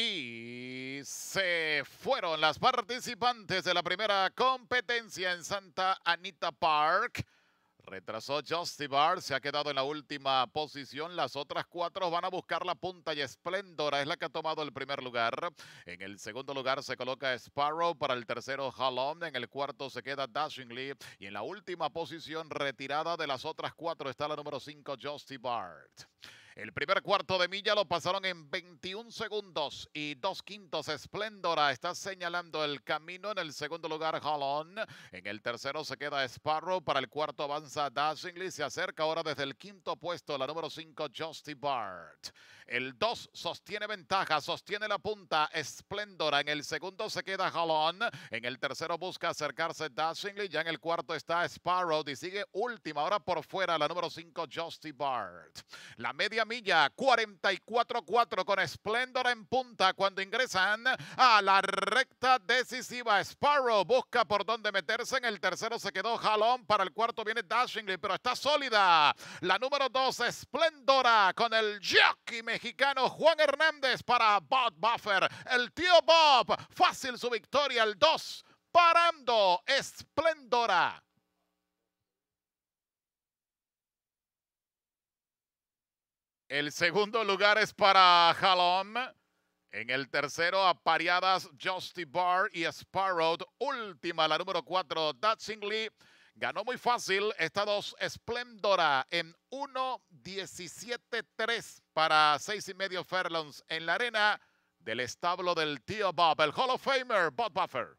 Y se fueron las participantes de la primera competencia en Santa Anita Park. Retrasó Justy Bart. se ha quedado en la última posición. Las otras cuatro van a buscar la punta y Espléndora es la que ha tomado el primer lugar. En el segundo lugar se coloca Sparrow, para el tercero Halom, en el cuarto se queda Lee. y en la última posición retirada de las otras cuatro está la número cinco Justy Bart. El primer cuarto de milla lo pasaron en 21 segundos y dos quintos. Splendora ah, está señalando el camino. En el segundo lugar, En el tercero se queda Sparrow. Para el cuarto avanza Dashingly. Se acerca ahora desde el quinto puesto, la número 5, Justy Bart. El 2 sostiene ventaja, sostiene la punta, Splendora En el segundo se queda Jalón. En el tercero busca acercarse Dashingly. Ya en el cuarto está Sparrow y sigue última. Ahora por fuera la número 5, Justy Bart. La media milla, 44-4 con Splendora en punta cuando ingresan a la recta decisiva. Sparrow busca por dónde meterse. En el tercero se quedó Jalón. Para el cuarto viene Dashingly pero está sólida. La número 2, Splendora con el jockey mexicano Juan Hernández para Bob Buffer. El tío Bob, fácil su victoria. El 2, parando, Splendora El segundo lugar es para Halom. En el tercero, apareadas Justy Barr y Sparrow. Última, la número cuatro, Lee. Ganó muy fácil esta dos splendora en tres para seis y medio furlongs en la arena del establo del tío Bob, el Hall of Famer Bob Buffer.